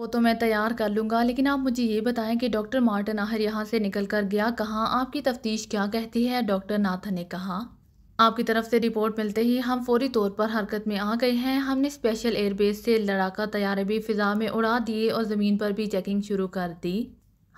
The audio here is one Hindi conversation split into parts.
वो तो मैं तैयार कर लूँगा लेकिन आप मुझे ये बताएं कि डॉक्टर मार्टन आहर यहाँ से निकल कर गया कहाँ आपकी तफ्तीश क्या कहती है डॉक्टर नाथन ने कहा आपकी तरफ से रिपोर्ट मिलते ही हम फौरी तौर पर हरकत में आ गए हैं हमने स्पेशल एयरबेस से लड़ाका तैयारे भी फ़िज़ा में उड़ा दिए और ज़मीन पर भी चेकिंग शुरू कर दी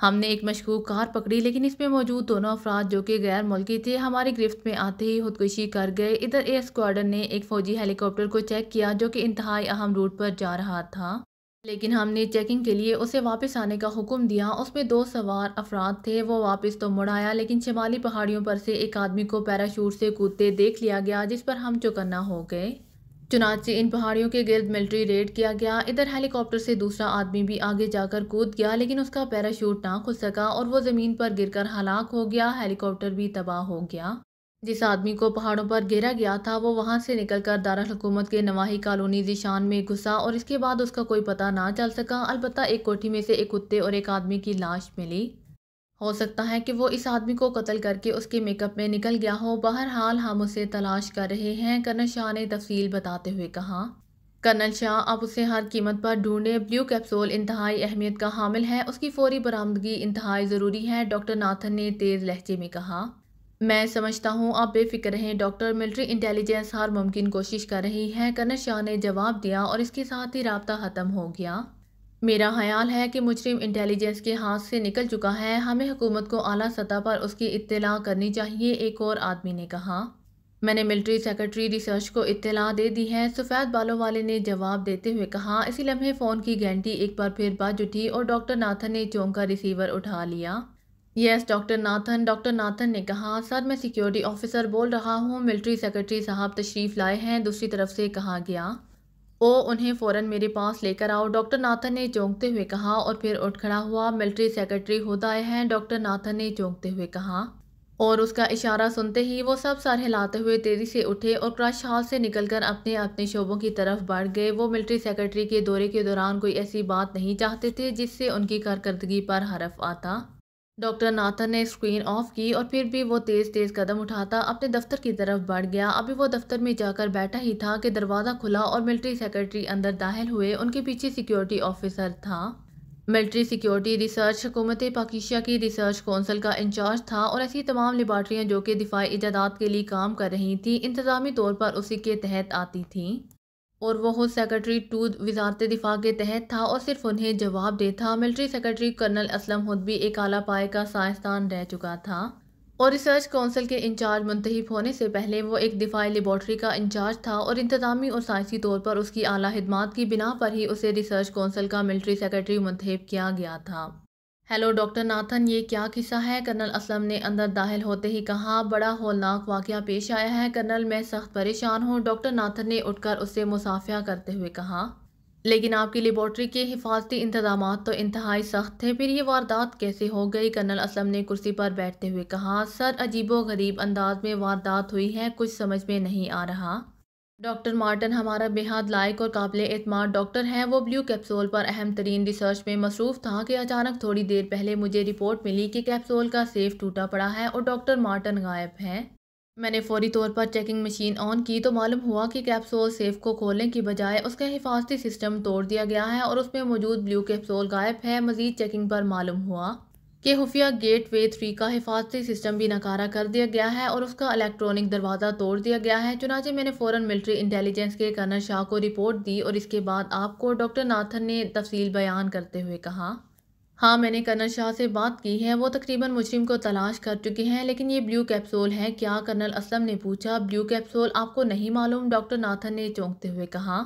हमने एक मशकूक कार पकड़ी लेकिन इसमें मौजूद दोनों अफराद जो कि गैर मुल्की थे हमारी गिरफ्त में आते ही खुदकुशी कर गए इधर एयर स्क्वाडन ने एक फ़ौजी हेलीकॉप्टर को चेक किया जो कि इंतहाई अहम रूट पर जा रहा था लेकिन हमने चेकिंग के लिए उसे वापस आने का हुक्म दिया उसमें दो सवार अफराद थे वो वापस तो मुड़ आया लेकिन शिमाली पहाड़ियों पर से एक आदमी को पैराशूट से कूदते देख लिया गया जिस पर हम चौकन्ना हो गए चुनाचे इन पहाड़ियों के गिर्द मिलिट्री रेड किया गया इधर हेलीकॉप्टर से दूसरा आदमी भी आगे जाकर कूद गया लेकिन उसका पैराशूट ना खुल सका और वो ज़मीन पर गिरकर हलाक हो गया हेलीकॉप्टर भी तबाह हो गया जिस आदमी को पहाड़ों पर घेरा गया था वो वहां से निकलकर हुकूमत के नवाही कॉलोनी जिशान में घुसा और इसके बाद उसका कोई पता ना चल सका अलबत् एक कोठी में से एक कुत्ते और एक आदमी की लाश मिली हो सकता है कि वो इस आदमी को कत्ल करके उसके मेकअप में निकल गया हो बहरहाल हम उसे तलाश कर रहे हैं कर्नल शाह ने तफसील बताते हुए कहा कर्नल शाह अब उसे हर कीमत पर ढूंढे ब्लू कैप्सूल इंतहाई अहमियत का हामिल है उसकी फौरी बरामदगी इंतहाई ज़रूरी है डॉक्टर नाथन ने तेज़ लहजे में कहा मैं समझता हूं आप बेफिक्र हैं डॉक्टर मिलिट्री इंटेलिजेंस हर मुमकिन कोशिश कर रही है कर्नल शाह ने जवाब दिया और इसके साथ ही रबता ख़त्म हो गया मेरा ख्याल है कि मुजरिम इंटेलिजेंस के हाथ से निकल चुका है हमें हुकूमत को अली सतह पर उसकी इत्तला करनी चाहिए एक और आदमी ने कहा मैंने मिलिट्री सेक्रेटरी रिसर्च को इत्तला दे दी है सफ़ैद बालों वाले ने जवाब देते हुए कहा इसी लम्हे फ़ोन की घंटी एक बार फिर बज उठी और डॉक्टर नाथन ने चौंक रिसीवर उठा लिया yes doctor Nathan doctor Nathan ने कहा सर मैं सिक्योरिटी ऑफिसर बोल रहा हूँ मिलिट्री सेक्रेटरी साहब तशरीफ़ लाए हैं दूसरी तरफ से कहा गया ओ उन्हें फ़ौर मेरे पास लेकर आओ डॉक्टर नाथन ने चौंकते हुए कहा और फिर उठ खड़ा हुआ मिलिट्री सेक्रेटरी खुद आए हैं डॉक्टर नाथन ने चौंकते हुए कहा और उसका इशारा सुनते ही वो सब सर हिलाते हुए तेज़ी से उठे और क्रश हाल से निकलकर अपने अपने शोबों की तरफ बढ़ गए वो मिलिट्री सेक्रेटरी के दौरे के दौरान कोई ऐसी बात नहीं चाहते थे जिससे उनकी कारकर्दगी पर हरफ आता डॉक्टर नाथन ने स्क्रीन ऑफ की और फिर भी वो तेज़ तेज़ कदम उठाता अपने दफ्तर की तरफ बढ़ गया अभी वो दफ्तर में जाकर बैठा ही था कि दरवाज़ा खुला और मिलिट्री सेक्रेटरी अंदर दाखिल हुए उनके पीछे सिक्योरिटी ऑफिसर था मिलिट्री सिक्योरिटी रिसर्च हुकूमत पाकिस्तान की रिसर्च कौंसिल का इंचार्ज था और ऐसी तमाम लेबार्ट्रियाँ जो कि दिफाई इजादात के लिए काम कर रही थी इंतज़ामी तौर पर उसी के तहत आती थी और वह सेक्रेटरी टू वजारत दिफा के तहत था और सिर्फ उन्हें जवाब दे था मिलिट्री सेक्रेटरी कर्नल असलम हद भी एक आला पाए का साइंसदान रह चुका था और रिसर्च काउंसिल के इंचार्ज मुंतब होने से पहले वो एक दिफाई लेबॉटरी का इंचार्ज था और इंतजामी और साइंसी तौर पर उसकी आला खदमात की बिना पर ही उसे रिसर्च काउंसिल का मिलिट्री सेक्रेटरी मुंतब किया गया था हेलो डॉक्टर नाथन ये क्या किस्सा है कर्नल असलम ने अंदर दाखिल होते ही कहा बड़ा होलनाक वाक़ पेश आया है कर्नल मैं सख्त परेशान हूँ डॉक्टर नाथन ने उठकर उससे मुसाफिया करते हुए कहा लेकिन आपकी लेबॉर्ट्री के हिफाजती इंतजाम तो इंतहाई सख्त थे फिर ये वारदात कैसे हो गई कर्नल असलम ने कुर्सी पर बैठते हुए कहा सर अजीबो गरीब अंदाज में वारदात हुई है कुछ समझ में नहीं आ रहा डॉक्टर मार्टन हमारा बेहद लायक और काबिल एतमाद डॉक्टर हैं वो ब्लू कैप्सूल पर अहम तरीन रिसर्च में मसरूफ़ था कि अचानक थोड़ी देर पहले मुझे रिपोर्ट मिली कि कैप्सूल का सेफ टूटा पड़ा है और डॉक्टर मार्टन गायब हैं मैंने फौरी तौर पर चेकिंग मशीन ऑन की तो मालूम हुआ कि कैप्सूल सेफ को खोलने की बजाय उसका हिफाजती सिस्टम तोड़ दिया गया है और उसमें मौजूद ब्लू कैप्सूल गायब है मजीद चेकिंग पर मालूम हुआ के खुफिया गेट वे थ्री का हिफाजती सिस्टम भी नकारा कर दिया गया है और उसका इलेक्ट्रॉनिक दरवाज़ा तोड़ दिया गया है चुनाचे मैंने फ़ौरन मिलिट्री इंटेलिजेंस के कर्नल शाह को रिपोर्ट दी और इसके बाद आपको डॉक्टर नाथन ने तफसील बयान करते हुए कहा हाँ मैंने कर्नल शाह से बात की है वो तकरीबन मुजरिम को तलाश कर चुके हैं लेकिन ये ब्लू कैप्सूल है क्या कर्नल असलम ने पूछा ब्लू कैप्सूल आपको नहीं मालूम डॉक्टर नाथन ने चौंकते हुए कहा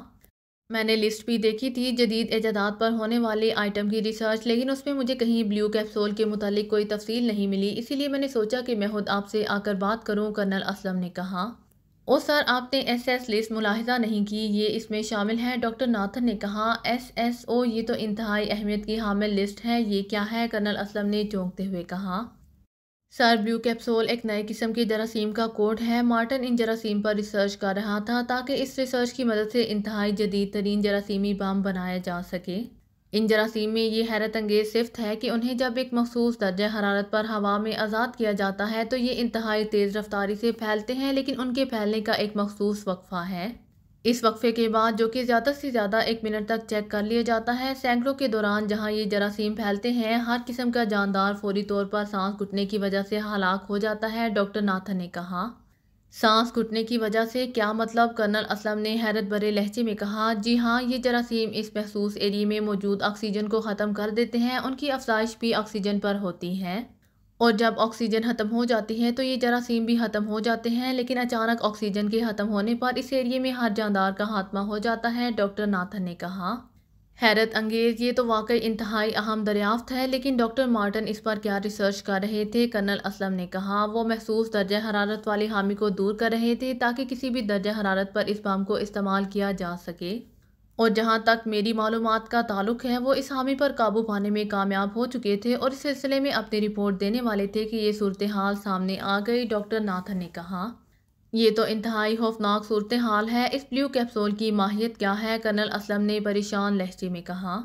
मैंने लिस्ट भी देखी थी जदीद एजाद पर होने वाले आइटम की रिसर्च लेकिन उसमें मुझे कहीं ब्लू कैप्सूल के मुतालिक कोई तफसील नहीं मिली इसीलिए मैंने सोचा कि मैं खुद आपसे आकर बात करूं कर्नल असलम ने कहा ओ सर आपने एस एस लिस्ट मुलाहजा नहीं की ये इसमें शामिल है डॉक्टर नाथन ने कहा एस एस ओ ये तो इंतहाई अहमियत की हामिल लिस्ट है ये क्या है कर्नल असलम ने चौंकते हुए कहा सर ब्लू कैप्सूल एक नए किस्म की जरासीम का कोट है मार्टन इन जरासीम पर रिसर्च कर रहा था ताकि इस रिसर्च की मदद से इंतहाई जदीद तरीन जरासीमी बम बनाया जा सके इन जरासीम में ये हैरत अंगेज सिफ्त है कि उन्हें जब एक मखसूस दर्ज हरारत पर हवा में आज़ाद किया जाता है तो ये इंतहाई तेज़ रफ्तारी से फैलते हैं लेकिन उनके फैलने का एक मखसूस वक्फा है इस वक्फे के बाद जो कि ज़्यादा से ज़्यादा एक मिनट तक चेक कर लिया जाता है सैकड़ों के दौरान जहां ये जरासीम फैलते हैं हर किस्म का जानदार फौरी तौर पर सांस घुटने की वजह से हलाक हो जाता है डॉक्टर नाथन ने कहा सांस घुटने की वजह से क्या मतलब कर्नल असलम ने हैरत भरे लहजे में कहा जी हाँ ये जरासीम इस महसूस एरिए में मौजूद ऑक्सीजन को ख़त्म कर देते हैं उनकी अफसाइश भी ऑक्सीजन पर होती है और जब ऑक्सीजन ख़त्म हो जाती है तो ये जरासीम भी ख़त्म हो जाते हैं लेकिन अचानक ऑक्सीजन के ख़त्म होने पर इस एरिए में हर जानदार का खात्मा हो जाता है डॉक्टर नाथन ने कहा हैरत अंगेज ये तो वाकई इंतहाई अहम दरियाफ्त है लेकिन डॉक्टर मार्टन इस पर क्या रिसर्च कर रहे थे कर्नल असलम ने कहा वो महसूस दर्ज हरारत वाली हामी को दूर कर रहे थे ताकि किसी भी दर्ज हरारत पर इस बम को इस्तेमाल किया जा सके और जहाँ तक मेरी मालूम का ताल्लुक है वो इस हामी पर काबू पाने में कामयाब हो चुके थे और इस सिलसिले में अपनी रिपोर्ट देने वाले थे कि ये सूरत हाल सामने आ गई डॉक्टर नाथन ने कहा ये तो इंतहाई खौफनाक सूरत हाल है इस ब्लू कैप्सूल की माहियत क्या है कर्नल असलम ने परेशान लहजे में कहा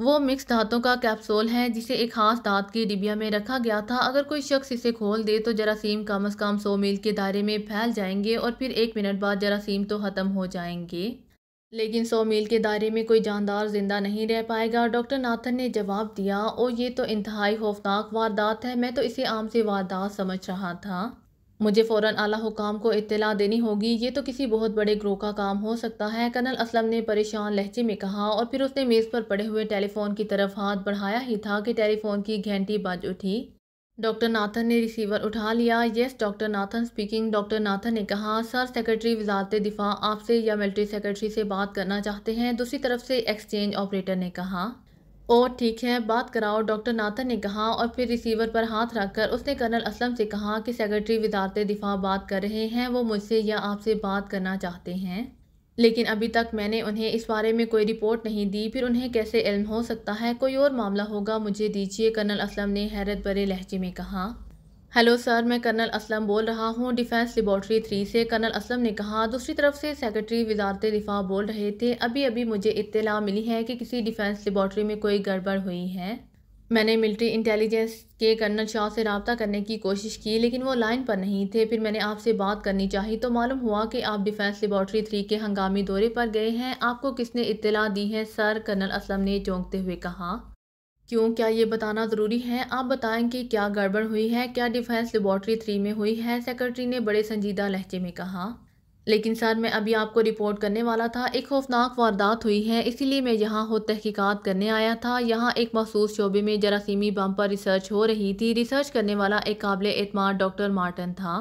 वो मिक्स दांतों का कैप्सूल है जिसे एक खास दांत की डिबिया में रखा गया था अगर कोई शख्स इसे खोल दे तो जरासीम कम अज़ कम सौ मील के दायरे में फैल जाएंगे और फिर एक मिनट बाद जरासीम तो ख़त्म हो जाएंगे लेकिन सौ मील के दायरे में कोई जानदार जिंदा नहीं रह पाएगा डॉक्टर नाथन ने जवाब दिया और ये तो इंतहाई खौफनाक वारदात है मैं तो इसे आम से वारदात समझ रहा था मुझे फ़ौर आला हुकाम को इतला देनी होगी ये तो किसी बहुत बड़े ग्रोह का काम हो सकता है कर्नल असलम ने परेशान लहजे में कहा और फिर उसने मेज़ पर पड़े हुए टेलीफोन की तरफ हाथ बढ़ाया ही था कि टेलीफोन की घंटी बज उठी डॉक्टर नाथन ने रिसीवर उठा लिया yes doctor Nathan speaking doctor Nathan ने कहा सर सेक्रेटरी वजारत दिफा आपसे या मिलिट्री सेक्रेटरी से बात करना चाहते हैं दूसरी तरफ से एक्सचेंज ऑपरेटर ने कहा ओ ठीक है बात कराओ डॉक्टर नाथन ने कहा और फिर रिसीवर पर हाथ रखकर उसने कर्नल असलम से कहा कि सेक्रेटरी वजारत दिफा बात कर रहे हैं वो मुझसे या आपसे बात करना चाहते हैं लेकिन अभी तक मैंने उन्हें इस बारे में कोई रिपोर्ट नहीं दी फिर उन्हें कैसे इल्म हो सकता है कोई और मामला होगा मुझे दीजिए कर्नल असलम ने हैरत भरे लहजे में कहा हेलो सर मैं कर्नल असलम बोल रहा हूँ डिफेंस लेबॉर्ट्री थ्री से कर्नल असलम ने कहा दूसरी तरफ से सेक्रेटरी वजारत दिफा बोल रहे थे अभी अभी मुझे इतला मिली है कि किसी डिफेंस लेबॉर्ट्री में कोई गड़बड़ हुई है मैंने मिलिट्री इंटेलिजेंस के कर्नल शाह से रबता करने की कोशिश की लेकिन वो लाइन पर नहीं थे फिर मैंने आपसे बात करनी चाहिए तो मालूम हुआ कि आप डिफेंस लेबॉर्ट्री थ्री के हंगामी दौरे पर गए हैं आपको किसने इत्तला दी है सर कर्नल असलम ने चौंकते हुए कहा क्यों क्या ये बताना ज़रूरी है आप बताएं कि क्या गड़बड़ हुई है क्या डिफेंस लेबॉर्ट्री थ्री में हुई है सेक्रेटरी ने बड़े संजीदा लहजे में कहा लेकिन सर मैं अभी आपको रिपोर्ट करने वाला था एक खौफनाक वारदात हुई है इसीलिए मैं यहाँ हो तहकीकात करने आया था यहाँ एक मखसूस शोबे में जरासीमी बम पर रिसर्च हो रही थी रिसर्च करने वाला एक काबिल एतम डॉक्टर मार्टन था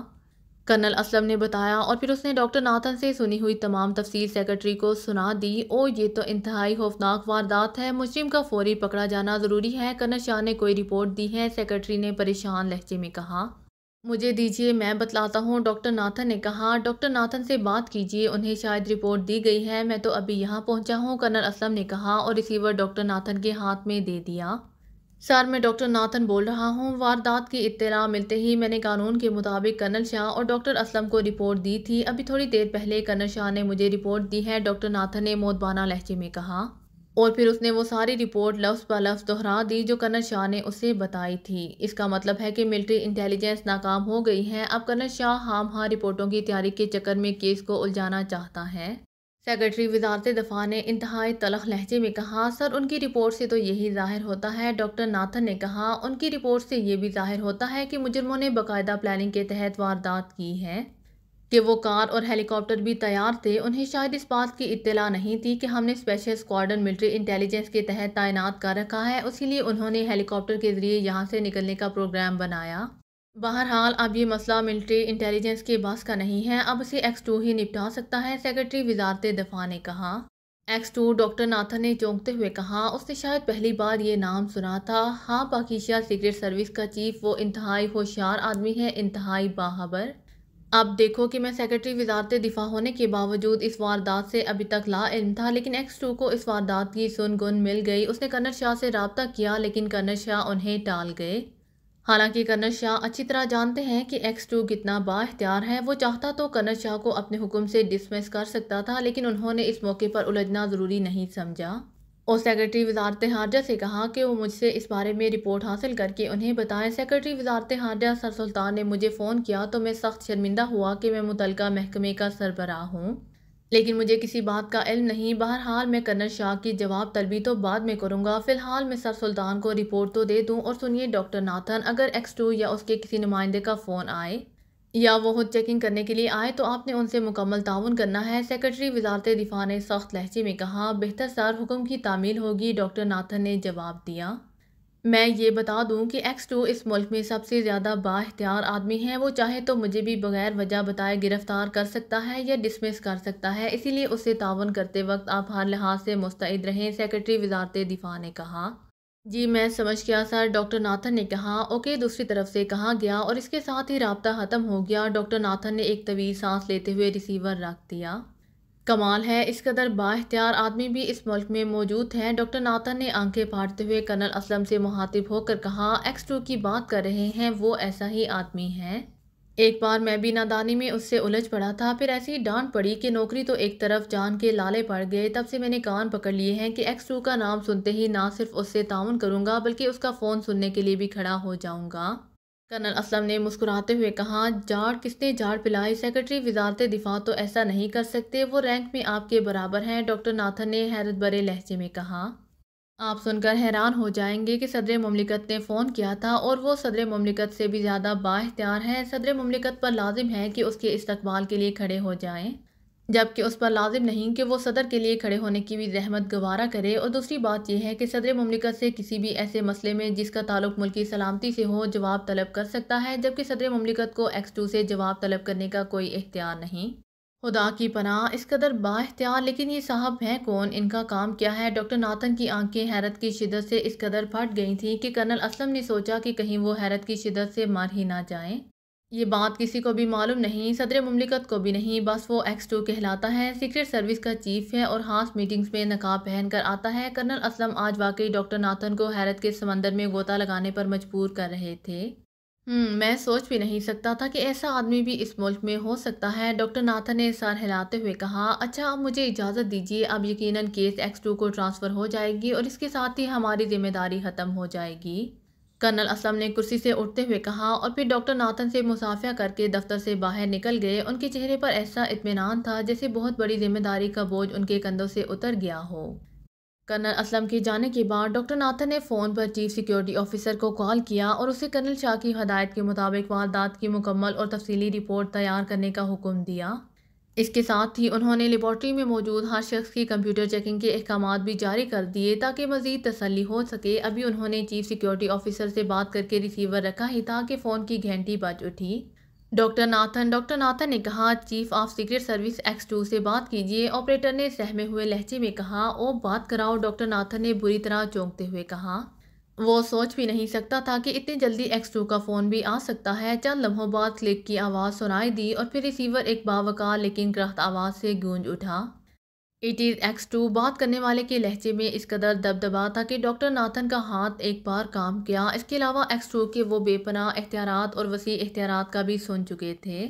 कर्नल असलम ने बताया और फिर उसने डॉक्टर नाथन से सुनी हुई तमाम तफसील सेक्रेटरी को सुना दी ओ ये तो इंतहाई खौफनाक वारदात है मुजरिम का फौरी पकड़ा जाना ज़रूरी है कर्नल शाह ने कोई रिपोर्ट दी है सेक्रेटरी ने परेशान लहजे में कहा मुझे दीजिए मैं बतलाता हूँ डॉक्टर नाथन ने कहा डॉक्टर नाथन से बात कीजिए उन्हें शायद रिपोर्ट दी गई है मैं तो अभी यहाँ पहुँचा हूँ कर्नल असलम ने कहा और रिसीवर डॉक्टर नाथन के हाथ में दे दिया सर मैं डॉक्टर नाथन बोल रहा हूँ वारदात की इत्तला मिलते ही मैंने कानून के मुताबिक कर्नल शाह और डॉक्टर असलम को रिपोर्ट दी थी अभी थोड़ी देर पहले कर्नल शाह ने मुझे रिपोर्ट दी है डॉक्टर नाथन ने मोतबाना लहजे में कहा और फिर उसने वो सारी रिपोर्ट लफ्ज़ ब लफ्ज़ दोहरा दी जो कर्नल शाह ने उसे बताई थी इसका मतलब है कि मिलिट्री इंटेलिजेंस नाकाम हो गई है अब कर्नल शाह हाम हाँ रिपोर्टों की तैयारी के चक्कर में केस को उलझाना चाहता है सेक्रेटरी वजारत दफा ने इंतहाई तलख लहजे में कहा सर उनकी रिपोर्ट से तो यही जाहिर होता है डॉक्टर नाथन ने कहा उनकी रिपोर्ट से ये भी जाहिर होता है कि मुजरमों ने बाकायदा प्लानिंग के तहत वारदात की है कि वो कार और हेलीकॉप्टर भी तैयार थे उन्हें शायद इस बात की इत्तला नहीं थी कि हमने स्पेशल स्क्वाडन मिलिट्री इंटेलिजेंस के तहत तैनात कर रखा है उसी उन्होंने हेलीकॉप्टर के ज़रिए यहाँ से निकलने का प्रोग्राम बनाया बहरहाल अब ये मसला मिलिट्री इंटेलिजेंस के बस का नहीं है अब उसे एक्स टू ही निपटा सकता है सेक्रेटरी वजारत दफा ने कहा एक्स टू डॉक्टर नाथन ने चौंकते हुए कहा उसने शायद पहली बार ये नाम सुना था हाँ पाकिशिया सीक्रेट सर्विस का चीफ वो इंतहाई होशियार आदमी है इंतहाई बाहबर अब देखो कि मैं सेक्रेटरी वजारत दिफा होने के बावजूद इस वारदात से अभी तक ला इल्म था लेकिन एक्स टू को इस वारदात की सुन गुन मिल गई उसने कर्नल शाह से रबता किया लेकिन कर्नल शाह उन्हें टाल गए हालांकि कर्नल शाह अच्छी तरह जानते हैं कि एक्स टू कितना बाख्तियार है वो चाहता तो कर्नल शाह को अपने हुक्म से डिसमिस कर सकता था लेकिन उन्होंने इस मौके पर उलझना ज़रूरी नहीं समझा और सेक्रेटरी वजारत हारजा से कहा कि वो मुझसे इस बारे में रिपोर्ट हासिल करके उन्हें बताएं सेक्रेटरी वजारत हारजा सर सुल्तान ने मुझे फ़ोन किया तो मैं सख्त शर्मिंदा हुआ कि मैं मुतल महकमे का सरबराह हूँ लेकिन मुझे किसी बात का इल्म नहीं बहरहाल मैं कर्नल शाह की जवाब तलबी तो बाद में करूँगा फ़िलहाल मैं सर सुल्तान को रिपोर्ट तो दे दूँ और सुनिए डॉक्टर नाथन अगर एक्स टू या उसके किसी नुमाइंदे का फ़ोन आए या वो खुद चेकिंग करने के लिए आए तो आपने उनसे मुकम्मल ताउन करना है सेक्रेटरी वजारत दिफा ने सख्त लहजे में कहा बेहतर सार हुक्म की तामील होगी डॉक्टर नाथन ने जवाब दिया मैं ये बता दूं कि एक्स टू इस मुल्क में सबसे ज़्यादा बाख्तियार आदमी है वो चाहे तो मुझे भी बगैर वजह बताए गिरफ़्तार कर सकता है या डिसमिस कर सकता है इसीलिए उससे ताउन करते वक्त आप हर लिहाज से मुस्तैद रहें सेक्रेटरी वजारत दिफा ने कहा जी मैं समझ गया सर डॉक्टर नाथन ने कहा ओके दूसरी तरफ से कहा गया और इसके साथ ही रबता ख़त्म हो गया डॉक्टर नाथन ने एक तवील सांस लेते हुए रिसीवर रख दिया कमाल है इस कदर बाख्तियार आदमी भी इस मुल्क में मौजूद हैं डॉक्टर नाथन ने आंखें फाड़ते हुए कर्नल असलम से मुहातिब होकर कहा एक्स टू की बात कर रहे हैं वो ऐसा ही आदमी है एक बार मैं भी नादानी में उससे उलझ पड़ा था फिर ऐसी डांट पड़ी कि नौकरी तो एक तरफ जान के लाले पड़ गए तब से मैंने कान पकड़ लिए हैं कि एक्स टू का नाम सुनते ही ना सिर्फ उससे ताउन करूँगा बल्कि उसका फ़ोन सुनने के लिए भी खड़ा हो जाऊँगा कर्नल असलम ने मुस्कुराते हुए कहा जाड़ किसने जाड़ पिलाई सेक्रेटरी वजारत दिफा तो ऐसा नहीं कर सकते वो रैंक में आपके बराबर हैं डॉक्टर नाथन ने हैरत बरे लहजे में कहा आप सुनकर हैरान हो जाएंगे कि सदर ममलिकत ने फ़ोन किया था और वो सदर ममलिकत से भी ज़्यादा बाख्तियार हैं सदर ममलिकत पर लाजिम है कि उसके इस्तबाल के लिए खड़े हो जाएँ जबकि उस पर लाजिम नहीं कि वो सदर के लिए खड़े होने की भी जहमत गवारा करे और दूसरी बात यह है कि सदर ममलिकत से किसी भी ऐसे मसले में जिसका ताल्लुक मुल्की सलामती से हो जवाब तलब कर सकता है जबकि सदर ममलिकत को एक्स टू से जवाब तलब करने का कोई इख्तियार नहीं खुदा की पनाह इस कदर बाख्तियार लेकिन ये साहब हैं कौन इनका काम क्या है डॉक्टर नाथन की आंखें हैरत की शिदत से इस कदर फट गई थीं कि कर्नल असलम ने सोचा कि कहीं वो हैरत की शिदत से मर ही ना जाएं ये बात किसी को भी मालूम नहीं सदर ममलिकत को भी नहीं बस वो एक्स टू कहलाता है सीक्रेट सर्विस का चीफ है और हाथ मीटिंग्स में नकाब पहन कर आता है कर्नल असलम आज वाकई डॉक्टर नाथन को हैरत के समंदर में गोता लगाने पर मजबूर कर रहे थे हम्म, मैं सोच भी नहीं सकता था कि ऐसा आदमी भी इस मुल्क में हो सकता है डॉक्टर नाथन ने सर हिलाते हुए कहा अच्छा आप मुझे इजाज़त दीजिए अब यकीनन केस एक्स टू को ट्रांसफ़र हो जाएगी और इसके साथ ही हमारी जिम्मेदारी ख़त्म हो जाएगी कर्नल असलम ने कुर्सी से उठते हुए कहा और फिर डॉक्टर नाथन से मुसाफिया करके दफ्तर से बाहर निकल गए उनके चेहरे पर ऐसा इतमान था जैसे बहुत बड़ी जिम्मेदारी का बोझ उनके कंधों से उतर गया हो कर्नल असलम के जाने के बाद डॉक्टर नाथन ने फ़ोन पर चीफ सिक्योरिटी ऑफिसर को कॉल किया और उसे कर्नल शाह की हदायत के मुताबिक वारदात की मुकम्मल और तफसीली रिपोर्ट तैयार करने का हुक्म दिया इसके साथ ही उन्होंने लेबॉर्ट्री में मौजूद हर शख्स की कंप्यूटर चेकिंग के अहकाम भी जारी कर दिए ताकि मजीद तसली हो सके अभी उन्होंने चीफ सिक्योरिटी ऑफिसर से बात करके रिसीवर रखा ही ताकि फ़ोन की घंटी बज उठी डॉक्टर नाथन डॉक्टर नाथन ने कहा chief of secret service X two से बात कीजिए ऑपरेटर ने सहमे हुए लहजे में कहा ओ बात कराओ डॉक्टर नाथन ने बुरी तरह चौंकते हुए कहा वो सोच भी नहीं सकता था कि इतनी जल्दी एक्स टू का फ़ोन भी आ सकता है चंद लम्हों बाद क्लिक की आवाज़ सुनाई दी और फिर रिसीवर एक बावकार लेकिन ग्रहत आवाज़ से गूंज उठा इट इज एक्स टू बात करने वाले के लहजे में इस कदर दबदबा था कि डॉक्टर नाथन का हाथ एक बार काम किया इसके अलावा एक्स टू के वो बेपना एहतियात और वसी अख्तियार का भी सुन चुके थे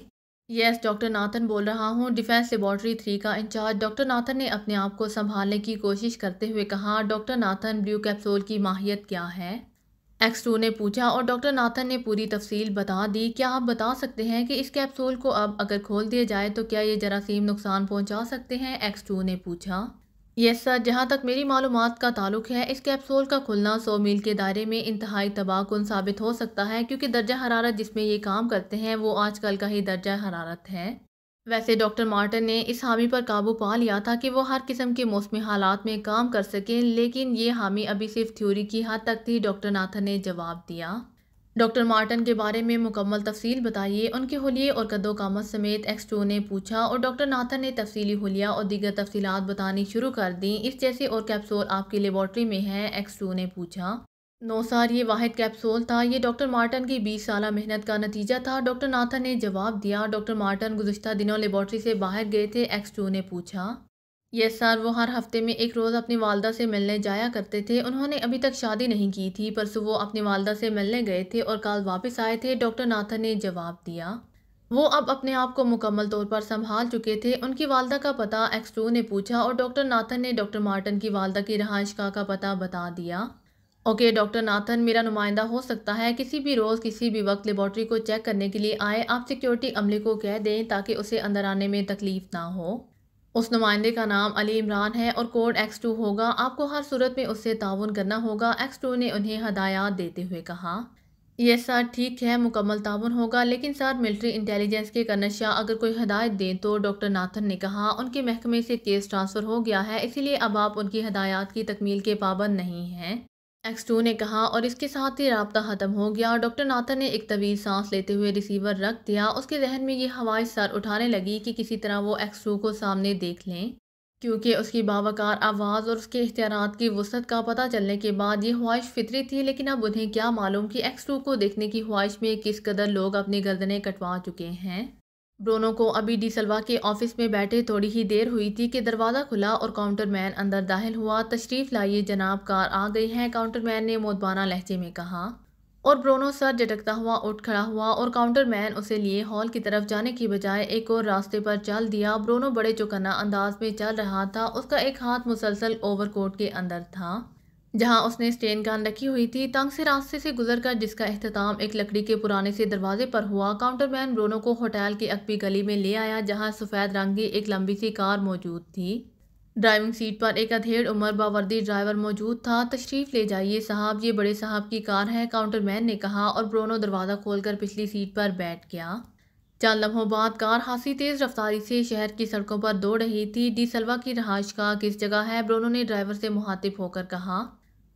यस डॉक्टर नाथन बोल रहा हूँ डिफेंस लेबॉर्ट्री थ्री का इंचार्ज डॉक्टर नाथन ने अपने आप को संभालने की कोशिश करते हुए कहा डॉक्टर नाथन ब्लू कैप्सूल की माहियत क्या है एक्स टू ने पूछा और डॉक्टर नाथन ने पूरी तफसील बता दी क्या आप बता सकते हैं कि इस कैप्सूल को अब अगर खोल दिया जाए तो क्या ये जरासीम नुकसान पहुंचा सकते हैं एक्स टू ने पूछा यस सर जहाँ तक मेरी मालूम का ताल्लुक है इस कैप्सूल का खुलना सौ मील के दायरे में इंतहाई तबाहकुन साबित हो सकता है क्योंकि दर्जा हरारत जिसमें ये काम करते हैं वो आजकल का ही दर्जा हरारत है वैसे डॉक्टर मार्टन ने इस हामी पर काबू पा लिया था कि वो हर किस्म के मौसमी हालात में काम कर सकें लेकिन ये हामी अभी सिर्फ थ्योरी की हद तक थी डॉक्टर नाथन ने जवाब दिया डॉक्टर मार्टन के बारे में मुकम्मल तफसील बताइए उनके होलिये और कदो कामत समेत एक्स टू ने पूछा और डॉक्टर नाथन ने तफसली होलिया और दीगर तफसीत बतानी शुरू कर दी इस जैसे और कैप्सोल आपकी लेबॉर्ट्री में है एक्स टू ने पूछा नौसार ये वाहिद कैप्सूल था ये डॉक्टर मार्टन की 20 साल मेहनत का नतीजा था डॉक्टर नाथन ने जवाब दिया डॉक्टर मार्टन गुजशत दिनों लेबॉर्ट्री से बाहर गए थे एक्स टू ने पूछा यस सर वो हर हफ्ते में एक रोज़ अपनी वालदा से मिलने जाया करते थे उन्होंने अभी तक शादी नहीं की थी परसों वो अपनी वालदा से मिलने गए थे और कल वापस आए थे डॉक्टर नाथन ने जवाब दिया वो अब अपने आप को मुकम्मल तौर पर संभाल चुके थे उनकी वालदा का पता एक्स टू ने पूछा और डॉक्टर नाथन ने डॉक्टर मार्टन की वालदा की रहाइश का पता बता दिया ओके डॉक्टर नाथन मेरा नुमाइंदा हो सकता है किसी भी रोज़ किसी भी वक्त लेबॉर्ट्री को चेक करने के लिए आए आप सिक्योरिटी अमले को कह दें ताकि उसे अंदर आने में तकलीफ ना हो उस नुमाइंदे का नाम अली इमरान है और कोड एक्स टू होगा आपको हर सूरत में उससे ताउन करना होगा एक्स टू ने उन्हें हदायत देते हुए कहा यह सर ठीक है मुकम्मल ताउन होगा लेकिन सर मिलिट्री इंटेलिजेंस के कनशा अगर कोई हदायत दें तो डॉक्टर नाथन ने कहा उनके महकमे से केस ट्रांसफ़र हो गया है इसीलिए अब आप उनकी हदायत की तकमील के पाबंद नहीं हैं एक्सटू ने कहा और इसके साथ ही रबता ख़त्म हो गया और डॉक्टर नाथर ने एक तवील सांस लेते हुए रिसीवर रख दिया उसके जहन में ये हवाई सर उठाने लगी कि किसी तरह वो एक्सटू को सामने देख लें क्योंकि उसकी बावकार आवाज़ और उसके इख्तियार की वसत का पता चलने के बाद ये ख्वाहिश फितरी थी लेकिन अब उन्हें क्या मालूम कि एक्स टू को देखने की ख्वाहिश में किस कदर लोग अपनी गर्दनें कटवा चुके हैं ब्रोनो को अभी डी सलवा के ऑफिस में बैठे थोड़ी ही देर हुई थी कि दरवाज़ा खुला और काउंटरमैन अंदर दाखिल हुआ तशरीफ़ लाइए जनाब कार आ गई है काउंटरमैन ने मोदबाना लहजे में कहा और ब्रोनो सर झटकता हुआ उठ खड़ा हुआ और काउंटरमैन उसे लिए हॉल की तरफ जाने की बजाय एक और रास्ते पर चल दिया ब्रोनो बड़े चौकन्ना अंदाज में चल रहा था उसका एक हाथ मुसलसल ओवरकोट के अंदर था जहां उसने स्टेन गन रखी हुई थी तंग से रास्ते से गुजरकर जिसका अहतमाम एक लकड़ी के पुराने से दरवाजे पर हुआ काउंटरमैन ब्रोनो को होटल की अकबी गली में ले आया जहां सफ़ेद रंग की एक लंबी सी कार मौजूद थी ड्राइविंग सीट पर एक अधेड़ उम्र बावर्दी ड्राइवर मौजूद था तशरीफ़ ले जाइए साहब ये बड़े साहब की कार है मैन ने कहा और ब्रोनो दरवाज़ा खोलकर पिछली सीट पर बैठ गया चंद लम्हों बाद कार हासी तेज़ रफ्तारी से शहर की सड़कों पर दौड़ रही थी डी सलवा की रहाइश का किस जगह है ब्रोनो ने ड्राइवर से मुहातिब होकर कहा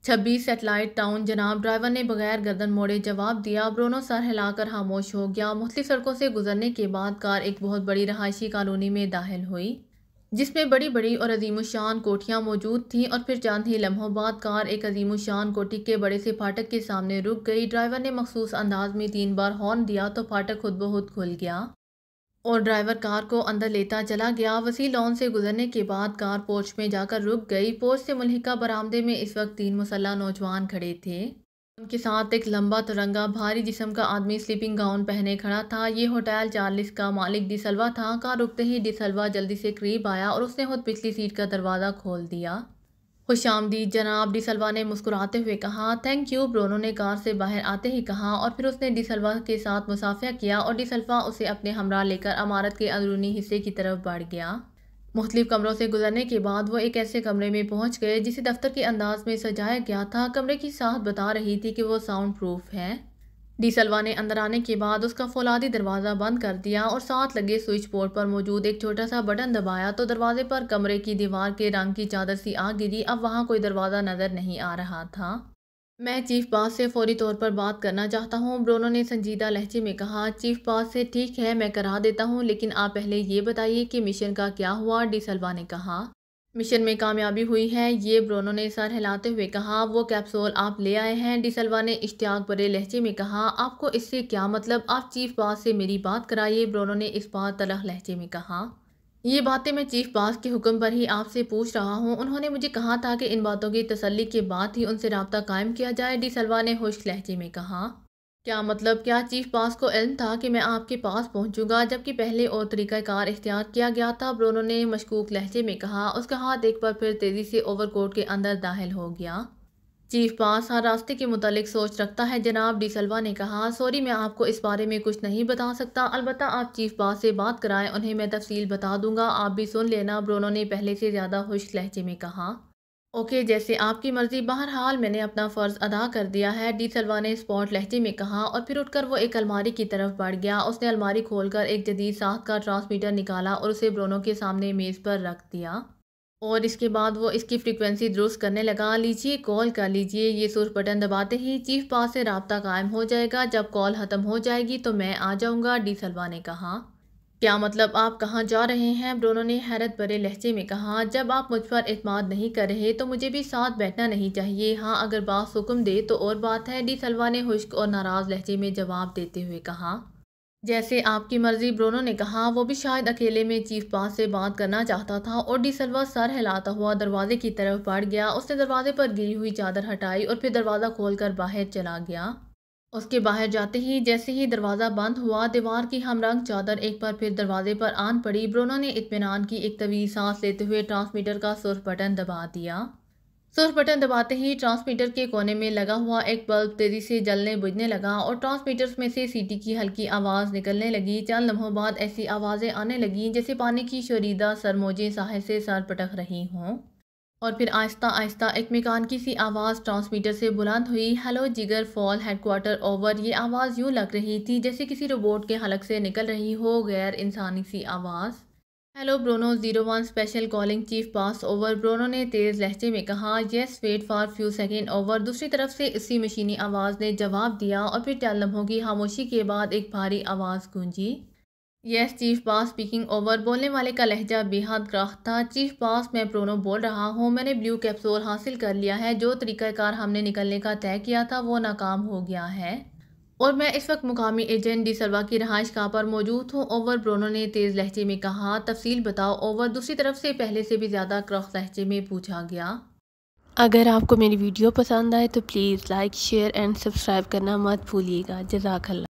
छब्बीस सेटेलाइट टाउन जनाब ड्राइवर ने बगैर गर्दन मोड़े जवाब दिया ब्रोनो सर हिलाकर खामोश हो गया मुख्तु सड़कों से गुजरने के बाद कार एक बहुत बड़ी रहायशी कॉलोनी में दाखिल हुई जिसमें बड़ी बड़ी और अजीम शान कोठियाँ मौजूद थीं और फिर चांद ही लम्हों बाद कार एक शान कोठी के बड़े से फाटक के सामने रुक गई ड्राइवर ने मखसूस अंदाज में तीन बार हॉर्न दिया तो फाटक खुद बहुत खुल गया और ड्राइवर कार को अंदर लेता चला गया वसी लॉन से गुजरने के बाद कार पोर्च में जाकर रुक गई पोर्च से मुलहिका बरामदे में इस वक्त तीन मुसल्ला नौजवान खड़े थे उनके साथ एक लंबा तुरंगा भारी जिसम का आदमी स्लीपिंग गाउन पहने खड़ा था ये होटल चार्लिस का मालिक डिसलवा था कार रुकते ही डिसलवा जल्दी से करीब आया और उसने खुद पिछली सीट का दरवाज़ा खोल दिया खुश आमदी जनाब डिसलवा ने मुस्कुराते हुए कहा थैंक यू ब्रोनो ने कार से बाहर आते ही कहा और फिर उसने डिसलवा के साथ मुसाफिया किया और डिसलवा उसे अपने हमरा लेकर अमारत के अंदरूनी हिस्से की तरफ बढ़ गया मुख्तलिफ कमरों से गुजरने के बाद वो एक ऐसे कमरे में पहुंच गए जिसे दफ्तर के अंदाज में सजाया गया था कमरे की साहत बता रही थी कि वो साउंड प्रूफ है डी सलवा ने अंदर आने के बाद उसका फौलादी दरवाज़ा बंद कर दिया और साथ लगे स्विच बोर्ड पर मौजूद एक छोटा सा बटन दबाया तो दरवाजे पर कमरे की दीवार के रंग की चादर सी आ गिरी अब वहाँ कोई दरवाज़ा नज़र नहीं आ रहा था मैं चीफ बास से फौरी तौर पर बात करना चाहता हूँ ब्रोनो ने संजीदा लहजे में कहा चीफ बास से ठीक है मैं करा देता हूँ लेकिन आप पहले ये बताइए कि मिशन का क्या हुआ डी सलवा ने कहा मिशन में कामयाबी हुई है ये ब्रोनो ने सर हिलाते हुए कहा वो कैप्सूल आप ले आए हैं डिसलवा ने इश्तियाक बड़े लहजे में कहा आपको इससे क्या मतलब आप चीफ बास से मेरी बात कराइए ब्रोनो ने इस बार तलह लहजे में कहा ये बातें मैं चीफ बास के हुक्म पर ही आपसे पूछ रहा हूँ उन्होंने मुझे कहा था कि इन बातों की तसल्ली के बाद ही उनसे रबता कायम किया जाए डिसलवा ने होश लहजे में कहा क्या मतलब क्या चीफ पास को इल्म था कि मैं आपके पास पहुंचूंगा जबकि पहले और तरीक़ाकार इख्तियार किया गया था ब्रोनो ने मशकूक लहजे में कहा उसका हाथ एक बार फिर तेज़ी से ओवरकोट के अंदर दाखिल हो गया चीफ पास हर रास्ते के मुतालिक सोच रखता है जनाब डी सलवा ने कहा सॉरी मैं आपको इस बारे में कुछ नहीं बता सकता अलबत्त आप चीफ पास से बात कराएं उन्हें मैं तफसील बता दूंगा आप भी सुन लेना ब्रोनो ने पहले से ज़्यादा खुश लहजे में कहा ओके okay, जैसे आपकी मर्ज़ी बहरहाल मैंने अपना फ़र्ज़ अदा कर दिया है डी सलवा ने स्पॉट लहजे में कहा और फिर उठकर वो एक अलमारी की तरफ बढ़ गया उसने अलमारी खोलकर एक जदीद साख का ट्रांसमीटर निकाला और उसे ब्रोनो के सामने मेज़ पर रख दिया और इसके बाद वो इसकी फ्रीक्वेंसी दुरुस्त करने लगा लीजिए कॉल कर लीजिए ये सुर बटन दबाते ही चीफ पास से रबता कायम हो जाएगा जब कॉल ख़त्म हो जाएगी तो मैं आ जाऊँगा डी सलवा ने कहा क्या मतलब आप कहाँ जा रहे हैं ब्रोनो ने हैरत भरे लहजे में कहा जब आप मुझ पर अतमाद नहीं कर रहे तो मुझे भी साथ बैठना नहीं चाहिए हाँ अगर बास हुक्म दे तो और बात है डी सलवा ने खुश्क और नाराज़ लहजे में जवाब देते हुए कहा जैसे आपकी मर्जी ब्रोनो ने कहा वो भी शायद अकेले में चीफ पास से बात करना चाहता था और डी सलवा सर हिलाता हुआ दरवाजे की तरफ बढ़ गया उसने दरवाजे पर गिरी हुई चादर हटाई और फिर दरवाज़ा खोल बाहर चला गया उसके बाहर जाते ही जैसे ही दरवाज़ा बंद हुआ दीवार की हमरंग चादर एक बार फिर दरवाजे पर आन पड़ी ब्रोनो ने इतमान की एक तवील सांस लेते हुए ट्रांसमीटर का सुर बटन दबा दिया सुर बटन दबाते ही ट्रांसमीटर के कोने में लगा हुआ एक बल्ब तेज़ी से जलने बुझने लगा और ट्रांसमीटर में से सीटी की हल्की आवाज़ निकलने लगी चंद लम्हों बाद ऐसी आवाज़ें आने लगीं जैसे पानी की शरीदा सरमोजे साहे से सर पटक रही हों और फिर आहिस्ता आहिस्ता एक मेकानकी सी आवाज़ ट्रांसमीटर से बुलंद हुई हेलो जिगर फॉल हेडक्वार्टर ओवर ये आवाज़ यूँ लग रही थी जैसे किसी रोबोट के हलक से निकल रही हो गैर इंसानी सी आवाज़ hello Bruno zero one special calling chief boss over Bruno ने तेज़ लहजे में कहा yes wait for few second over दूसरी तरफ से इसी मशीनी आवाज़ ने जवाब दिया और फिर चार लम्हों की खामोशी के बाद एक भारी आवाज़ गूंजी yes chief boss speaking over बोलने वाले का लहजा बेहद ग्राह था चीफ बास मैं प्रोनो बोल रहा हूँ मैंने ब्लू कैप्सूल हासिल कर लिया है जो तरीक़ाकार हमने निकलने का तय किया था वो नाकाम हो गया है और मैं इस वक्त मुकामी एजेंट डी सरवा की रहाइश कहाँ पर मौजूद हूँ ओवर ब्रोनो ने तेज़ लहजे में कहा तफसील बताओ ओवर दूसरी तरफ से पहले से भी ज़्यादा क्रॉस लहजे में पूछा गया अगर आपको मेरी वीडियो पसंद आए तो please like share and subscribe करना मत भूलिएगा जजाकल्ला